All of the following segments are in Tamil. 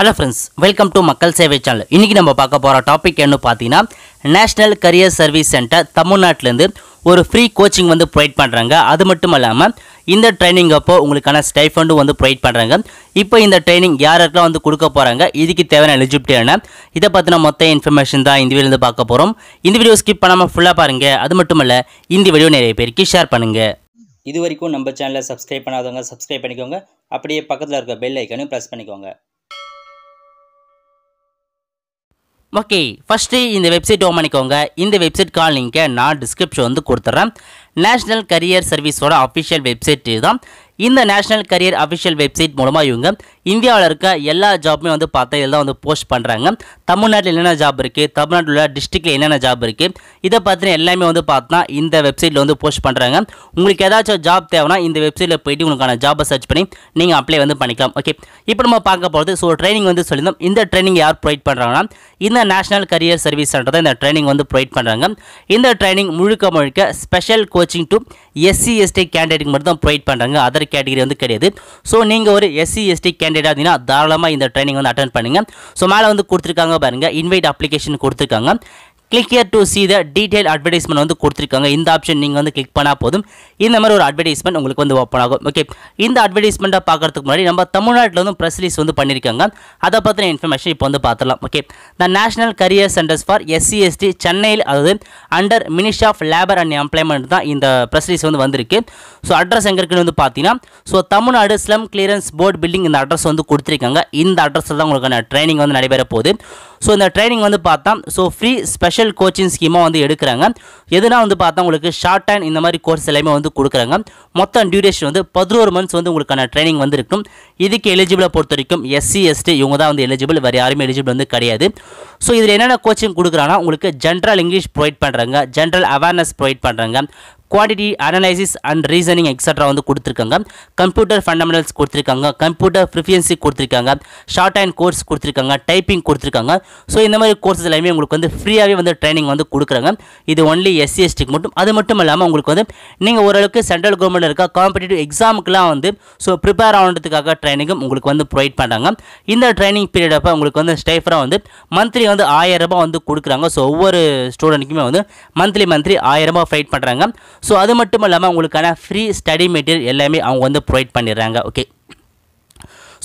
ஹலோ ஃப்ரெண்ட்ஸ் வெல்கம் டு மக்கள் சேவை சேனல் இன்றைக்கி நம்ம பார்க்க போகிற டாபிக் என்ன பார்த்தீங்கன்னா நேஷ்னல் கரியர் சர்வீஸ் சென்டர் தமிழ்நாட்டிலேருந்து ஒரு ஃப்ரீ கோச்சிங் வந்து ப்ரொவைட் பண்ணுறாங்க அது மட்டும் இல்லாமல் இந்த ட்ரைனிங் அப்போ உங்களுக்கான ஸ்டைஃபண்டும் வந்து ப்ரொவைட் பண்ணுறாங்க இப்போ இந்த ட்ரைனிங் யாருக்கெல்லாம் வந்து கொடுக்க போகிறாங்க இதுக்கு தேவையான என்ன இதை பற்றின மொத்த இன்ஃபர்மேஷன் தான் இந்த வீடியோலேருந்து பார்க்க போகிறோம் இந்த வீடியோ ஸ்கிப் பண்ணாமல் ஃபுல்லாக பாருங்கள் அது மட்டும் இல்லை இந்த வீடியோ நிறைய பேருக்கு ஷேர் பண்ணுங்கள் இது வரைக்கும் நம்ம சேனலை சப்ஸ்கிரைப் பண்ணாதவங்க சப்ஸ்கிரைப் பண்ணிக்கோங்க அப்படியே பக்கத்தில் இருக்க பெல் ஐக்கனையும் ப்ரெஸ் பண்ணிக்கோங்க ஓகே ஃபஸ்ட்டு இந்த வெப்சைட் ஓம் பண்ணிக்கோங்க இந்த கால் லிங்கை நான் டிஸ்கிரிப்ஷன் வந்து கொடுத்துட்றேன் நேஷ்னல் கரியர் சர்வீஸோட அஃபிஷியல் வெப்சைட் தான் இந்த நேஷ்னல் கரியர் அஃபிஷியல் வெப்சைட் மூலமாக இவங்க இந்தியாவில் இருக்க எல்லா ஜாப்புமே வந்து பார்த்தா இதில் வந்து போஸ்ட் பண்ணுறாங்க தமிழ்நாட்டில் என்னென்ன ஜாப் இருக்குது தமிழ்நாட்டில் உள்ள டிஸ்ட்ரிக்டில் என்னென்ன ஜாப் இருக்குது இதை பார்த்தீங்கன்னா எல்லாமே வந்து பார்த்தா இந்த வெப்சைட்டில் வந்து போஸ்ட் பண்ணுறாங்க உங்களுக்கு ஏதாச்சும் ஜாப் தேவைன்னா இந்த வெப்சைட்டில் போயிட்டு உங்களுக்கான ஜாப்பை சர்ச் பண்ணி நீங்கள் அப்ளை வந்து பண்ணிக்கலாம் ஓகே இப்போ நம்ம பார்க்க போகிறது ஸோ ட்ரைனிங் வந்து சொல்லியிருந்தோம் இந்த ட்ரைனிங் யார் ப்ரொவைட் பண்ணுறாங்கன்னா இந்த நேஷனல் கரியர் சர்வீஸ் சென்டர் தான் இந்த ட்ரைனிங் வந்து ப்ரொவைட் பண்ணுறாங்க இந்த ட்ரைனிங் முழுக்க முழுக்க special coaching to SC ST கேண்டிடேட்டுக்கு மட்டும் தான் ப்ரொவைட் பண்ணுறாங்க அதர் கேட்டகரி வந்து கிடையாது ஸோ நீங்கள் ஒரு எஸ்சி எஸ்டி கேண்டிடேட் இன்ட்ரெஸ்டடாக இருந்தீங்கன்னா தாராளமாக இந்த ட்ரைனிங் வந்து அட்டன் பண்ணுங்கள் ஸோ மேலே வந்து கொடுத்துருக்காங்க பாருங்கள் இன்வைட் அப்ளிகேஷன் கொடுத்துருக்காங்க click here to see the detail advertisement வந்து கொடுத்துருக்காங்க இந்த ஆப்ஷன் நீங்கள் வந்து கிளிக் பண்ணால் போதும் இந்த மாதிரி ஒரு அட்வர்டைஸ்மெண்ட் உங்களுக்கு வந்து ஓப்பன் ஆகும் ஓகே இந்த அட்வர்டைஸ்மெண்ட்டை பார்க்குறதுக்கு முன்னாடி நம்ம தமிழ்நாட்டில் வந்து ப்ரெஸ் ரிலீஸ் வந்து பண்ணியிருக்காங்க அதை பற்றின இன்ஃபர்மேஷன் இப்போ வந்து பார்த்துலாம் okay the national career centres for SC ST சென்னையில் அதாவது under ministry of labour and employment தான் இந்த ப்ரெஸ் ரிலீஸ் வந்து வந்திருக்கு ஸோ அட்ரஸ் எங்கே இருக்குன்னு வந்து பார்த்தீங்கன்னா so Tamil Nadu slum clearance board building இந்த அட்ரஸ் வந்து கொடுத்துருக்காங்க இந்த அட்ரஸில் தான் உங்களுக்கான ட்ரைனிங் வந்து நடைபெற போகுது ஸோ இந்த ட்ரைனிங் வந்து பார்த்தா so free special special coaching ஸ்கீமாக வந்து எடுக்கிறாங்க எதுனா வந்து பார்த்தா உங்களுக்கு ஷார்ட் டைம் இந்த மாதிரி கோர்ஸ் எல்லாமே வந்து கொடுக்குறாங்க மொத்தம் டியூரேஷன் வந்து பதினோரு மந்த்ஸ் வந்து உங்களுக்கான ட்ரைனிங் வந்து இருக்கும் இதுக்கு எலிஜிபிளை பொறுத்த வரைக்கும் எஸ்சி எஸ்டி இவங்க தான் வந்து எலிஜிபிள் வேறு யாருமே எலிஜிபிள் வந்து கிடையாது ஸோ இதில் என்னென்ன கோச்சிங் கொடுக்குறாங்கன்னா உங்களுக்கு ஜென்ரல் இங்கிலீஷ் ப்ரொவைட் பண்ணுறாங்க ஜென்ரல் அவேர்னஸ் ப்ரொவைட் பண்ணுறாங்க quantitative analysis and reasoning extra வந்து கொடுத்துருக்காங்க கம்ப்யூட்டர் ஃபண்டமெண்டல்ஸ் கொடுத்துருக்காங்க கம்ப்யூட்டர் ப்ரிஃபியன்சி கொடுத்துருக்காங்க ஷார்ட் அண்ட் கோர்ஸ் கொடுத்துருக்காங்க டைப்பிங் கொடுத்துருக்காங்க ஸோ இந்த மாதிரி கோர்ஸ் எல்லாமே உங்களுக்கு வந்து ஃப்ரீயாகவே வந்து ட்ரைனிங் வந்து கொடுக்குறாங்க இது ஒன்லி எஸ்சிஎஸ்டிக்கு மட்டும் அது மட்டும் இல்லாமல் உங்களுக்கு வந்து நீங்கள் ஓரளவுக்கு சென்ட்ரல் கவர்மெண்ட் இருக்க காம்படிட்டிவ் எக்ஸாமுக்குலாம் வந்து ஸோ ப்ரிப்பேர் ஆகிறதுக்காக ட்ரைனிங்கும் உங்களுக்கு வந்து ப்ரொவைட் பண்ணுறாங்க இந்த ட்ரைனிங் பீரியட் அப்போ உங்களுக்கு வந்து ஸ்டைஃபராக வந்து மந்த்லி வந்து ஆயிரம் ரூபாய் வந்து கொடுக்குறாங்க ஸோ ஒவ்வொரு ஸ்டூடெண்ட்டுக்குமே வந்து மந்த்லி மந்த்லி ஆயிரம் ரூபாய் ஃபைட் பண்ணுறாங்க ஸோ அது மட்டும் இல்லாமல் உங்களுக்கான ஃப்ரீ ஸ்டடி மெட்டீரியல் எல்லாமே அவங்க வந்து ப்ரொவைட் பண்ணிடுறாங்க ஓகே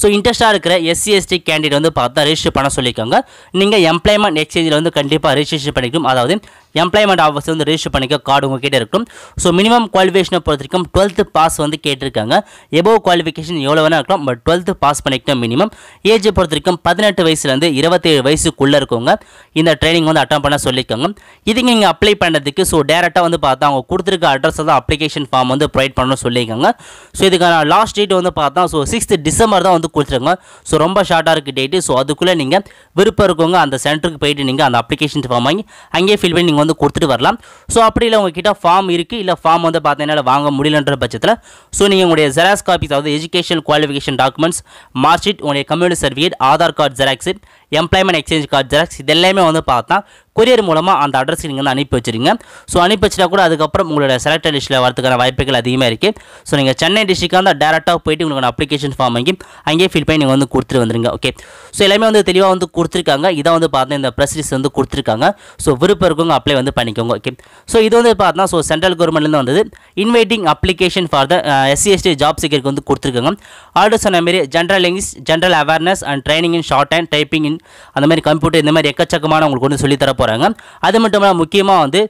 ஸோ இன்ட்ரெஸ்ட்டாக இருக்கிற எஸ்சி எஸ்டி கேண்டிடேட் வந்து பார்த்தா ரிஜிஸ்டர் பண்ண சொல்லியிருக்காங்க நீங்கள் எம்ப்ளாய்மெண்ட் எக்ஸ்சேஞ்சில் வந்து கண்டிப்பாக ரிஜிஸ்டர் பண்ணிக்கணும் அதாவது எம்ப்ளாய்மெண்ட் ஆஃபீஸ் வந்து ரிஜிஸ்டர் பண்ணிக்க கார்டு உங்ககிட்ட இருக்கும் ஸோ மினிமம் குவாலிஃபிகேஷனை பொறுத்த வரைக்கும் டுவெல்த்து பாஸ் வந்து கேட்டிருக்காங்க எபோவ் குவாலிஃபிகேஷன் எவ்வளோ வேணா இருக்கலாம் பட் டுவெல்த்து பாஸ் பண்ணிக்கிட்டோம் மினிமம் ஏஜை பொறுத்த வரைக்கும் பதினெட்டு வயசுலேருந்து இருபத்தேழு வயசுக்குள்ளே இருக்கவங்க இந்த ட்ரைனிங் வந்து அட்டம் பண்ண சொல்லியிருக்காங்க இது நீங்கள் அப்ளை பண்ணுறதுக்கு ஸோ டேரெக்டாக வந்து பார்த்தா அவங்க கொடுத்துருக்க அட்ரஸ் தான் அப்ளிகேஷன் ஃபார்ம் வந்து ப்ரொவைட் பண்ணணும்னு சொல்லியிருக்காங்க ஸோ இதுக்கான லாஸ்ட் டேட் வந்து பார்த்தா ஸோ சிக்ஸ்த் டிசம்பர் தான் வந்து கொடுத்துருக்காங்க ஸோ ரொம்ப ஷார்ட்டாக இருக்குது டேட்டு ஸோ அதுக்குள்ளே நீங்கள் விருப்பம் இருக்கவங்க அந்த சென்டருக்கு போயிட்டு நீங்கள் அந்த அப்ளிகேஷன் ஃபார்ம் வாங்கி அங்கேயே ஃபில் பண்ணி நீங்கள் வந்து கொடுத்துட்டு வரலாம் ஸோ அப்படி இல்லை உங்ககிட்ட ஃபார்ம் இருக்குது இல்லை ஃபார்ம் வந்து பார்த்தீங்கன்னா வாங்க முடியலன்ற பட்சத்தில் ஸோ நீங்கள் உங்களுடைய ஜெராக்ஸ் காப்பீஸ் அதாவது எஜுகேஷன் குவாலிஃபிகேஷன் டாக்குமெண்ட்ஸ் மார்க்ஷீட் உங்களுடைய community certificate Aadhaar card xerox employment exchange card xerox இதெல்லாமே எல்லாமே வந்து பார்த்தா கொரியர் மூலமாக அந்த அட்ரஸ்க்கு நீங்கள் வந்து அனுப்பி வச்சுருங்க ஸோ அனுப்பி வச்சுட்டா கூட அதுக்கப்புறம் உங்களோட செலக்ட் லிஸ்ட்டில் வரதுக்கான வாய்ப்புகள் அதிகமாக இருக்குது ஸோ நீங்கள் சென்னை டிஸ்ட்ரிக்காக இருந்தால் டேரெக்டாக போயிட்டு உங்களுக்கு அப்ளிகேஷன் ஃபார்ம் வாங்கி அங்கேயே ஃபில் பண்ணி நீங்கள் வந்து கொடுத்துட்டு வந்துருங்க ஓகே ஸோ எல்லாமே வந்து தெளிவாக வந்து கொடுத்துருக்காங்க இதை வந்து பார்த்தா இந்த லிஸ்ட் வந்து கொடுத்துருக்காங்க ஸோ விருப்பம் இருக்கவங்க அப்ளை வந்து பண்ணிக்கோங்க ஓகே ஸோ இது வந்து பார்த்தா ஸோ சென்ட்ரல் கவர்மெண்ட்லேருந்து வந்தது inviting application for the SC ST job சீக்கருக்கு வந்து கொடுத்துருக்காங்க ஆல்ரெடி சொன்ன மாரி general English general awareness and training in shorthand typing in அந்த மாதிரி கம்ப்யூட்டர் இந்த மாதிரி எக்கச்சக்கமான உங்களுக்கு வந்து சொல்லித்தர போகிறாங்க அது மட்டும் இல்லாமல் முக்கியமாக வந்து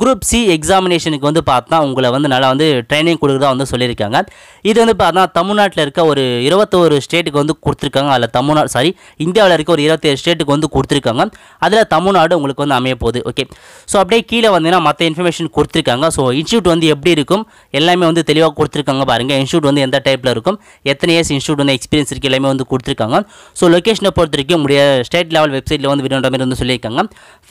குரூப் சி எக்ஸாமினேஷனுக்கு வந்து பார்த்தா உங்களை வந்து நல்லா வந்து ட்ரைனிங் கொடுக்குறதா வந்து சொல்லியிருக்காங்க இது வந்து பார்த்தா தமிழ்நாட்டில் இருக்க ஒரு இருபத்தோரு ஸ்டேட்டுக்கு வந்து கொடுத்துருக்காங்க அதில் தமிழ்நாடு சாரி இந்தியாவில் இருக்க ஒரு இருபத்தேழு ஸ்டேட்டுக்கு வந்து கொடுத்துருக்காங்க அதில் தமிழ்நாடு உங்களுக்கு வந்து அமைய போகுது ஓகே ஸோ அப்படியே கீழே வந்தீங்கன்னா மற்ற இன்ஃபர்மேஷன் கொடுத்துருக்காங்க ஸோ இன்ஸ்டியூட் வந்து எப்படி இருக்கும் எல்லாமே வந்து தெளிவாக கொடுத்துருக்காங்க பாருங்கள் இன்ஸ்டியூட் வந்து எந்த டைப்பில் இருக்கும் எத்தனை இயர்ஸ் இன்ஸ்டியூட் வந்து எக்ஸ்பீரியன்ஸ் இருக்குது எல்லாமே வந்து கொடுத்துருக்காங்க ஸோ லொக்கேஷனை பொறுத்த வரைக்கும் உங்களுடைய ஸ்டேட் லெவல் வெப்சைட்டில் வந்து விடுன்ற மாதிரி வந்து சொல்லியிருக்காங்க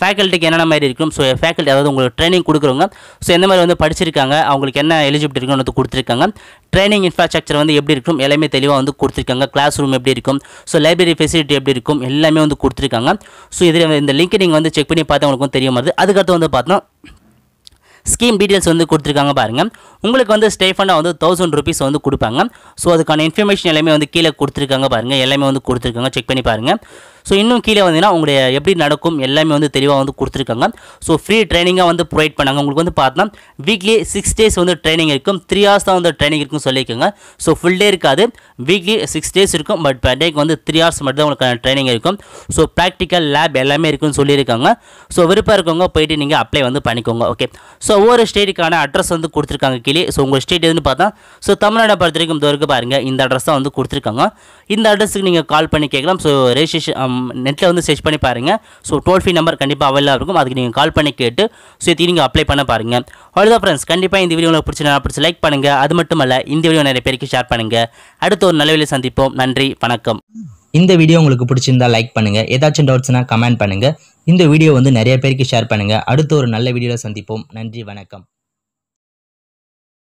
ஃபேக்கல்ட்டிக்கு என்னென்ன மாதிரி இருக்கும் ஸோ ஃபேக்கல்ட்டி அதாவது உங்களுக்கு ட்ரைனிங் கொடுக்குறவங்க ஸோ எந்த மாதிரி வந்து படிச்சிருக்காங்க அவங்களுக்கு என்ன எலிஜிபிலிட்டி இருக்குன்னு வந்து கொடுத்துருக்காங்க ட்ரைனிங் இன்ஃப்ராஸ்ட்ரக்சர் வந்து எப்படி இருக்கும் எல்லாமே தெளிவாக வந்து கொடுத்துருக்காங்க கிளாஸ் ரூம் எப்படி இருக்கும் ஸோ லைப்ரரி ஃபெசிலிட்டி எப்படி இருக்கும் எல்லாமே வந்து கொடுத்துருக்காங்க ஸோ இதில் இந்த லிங்க் நீங்கள் வந்து செக் பண்ணி பார்த்தா உங்களுக்கு தெரிய மாதிரி அதுக்கடுத்து வந்து பார்த்தோன்னா ஸ்கீம் டீட்டெயில்ஸ் வந்து கொடுத்துருக்காங்க பாருங்கள் உங்களுக்கு வந்து ஸ்டேஃபண்டாக வந்து தௌசண்ட் ருபீஸ் வந்து கொடுப்பாங்க ஸோ அதுக்கான இன்ஃபர்மேஷன் எல்லாமே வந்து கீழே கொடுத்துருக்காங்க பாருங்கள் எல்லாமே வந்து கொடுத்துருக்காங்க செக் பண்ணி பாருங்கள் ஸோ இன்னும் கீழே வந்தீங்கன்னா உங்களுடைய எப்படி நடக்கும் எல்லாமே வந்து தெளிவாக வந்து கொடுத்துருக்காங்க ஸோ ஃப்ரீ ட்ரைனிங்காக வந்து ப்ரொவைட் பண்ணாங்க உங்களுக்கு வந்து பார்த்தா வீக்லி சிக்ஸ் டேஸ் வந்து ட்ரைனிங் இருக்கும் த்ரீ ஹவர்ஸ் தான் வந்து ட்ரைனிங் இருக்கும் சொல்லியிருக்காங்க ஸோ ஃபுல் டே இருக்காது வீக்லி சிக்ஸ் டேஸ் இருக்கும் பட் பர் டேக்கு வந்து த்ரீ ஹவர்ஸ் மட்டும் தான் உங்களுக்கு ட்ரைனிங் இருக்கும் ஸோ ப்ராக்டிக்கல் லேப் எல்லாமே இருக்குன்னு சொல்லியிருக்காங்க ஸோ விருப்பம் இருக்கவங்க போயிட்டு நீங்கள் அப்ளை வந்து பண்ணிக்கோங்க ஓகே ஸோ ஒவ்வொரு ஸ்டேட்டுக்கான அட்ரஸ் வந்து கொடுத்துருக்காங்க கீழே ஸோ உங்கள் ஸ்டேட் எதுன்னு பார்த்தா ஸோ தமிழ்நாடு பொறுத்த வரைக்கும் பாருங்கள் இந்த அட்ரஸ் தான் வந்து கொடுத்துருக்காங்க இந்த அட்ரஸுக்கு நீங்கள் கால் பண்ணி கேட்கலாம் ஸோ ரெஜிஸ்ட்ரேஷன் நெட்டில் வந்து சர்ச் பண்ணி பாருங்கள் ஸோ டோல் ஃப்ரீ நம்பர் கண்டிப்பாக அவைலாக இருக்கும் அதுக்கு நீங்கள் கால் பண்ணி கேட்டு ஸோ இது நீங்கள் அப்ளை பண்ண பாருங்கள் அவ்வளோதான் ஃப்ரெண்ட்ஸ் கண்டிப்பாக இந்த வீடியோ பிடிச்சி பிடிச்சி பிடிச்சி லைக் பண்ணுங்கள் அது மட்டும் இந்த வீடியோ நிறைய பேருக்கு ஷேர் பண்ணுங்கள் அடுத்து ஒரு நல்ல சந்திப்போம் நன்றி வணக்கம் இந்த வீடியோ உங்களுக்கு பிடிச்சிருந்தா லைக் பண்ணுங்கள் ஏதாச்சும் டவுட்ஸ்னால் கமெண்ட் பண்ணுங்கள் இந்த வீடியோ வந்து நிறைய பேருக்கு ஷேர் பண்ணுங்கள் அடுத்து ஒரு நல்ல வீடியோவில் சந்திப்போம் நன்றி வணக்கம்